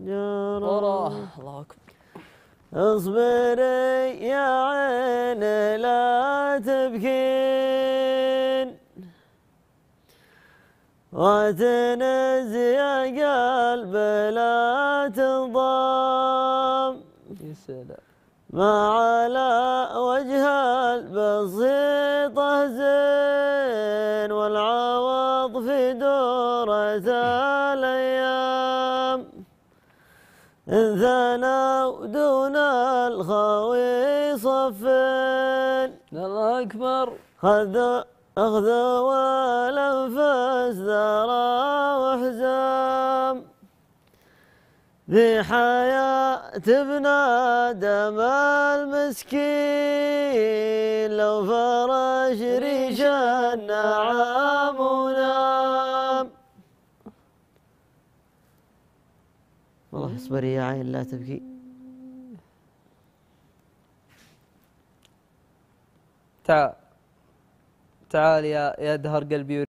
رب الله أكبر اصبري يا عيني لا تبكين وتنزي يا قلب لا تنضم يا سلام ما على وجه البسيطة زين والعوض في دورة الأيام ذنا ودون الخاوي صفين الله أكبر خذ أخذوا الأنفاس ذرى وحزام في حياة ابن آدم المسكين لو فرش ريش النعام والله اصبري يا عين لا تبكي تعال تعال يا يا دهر قلبي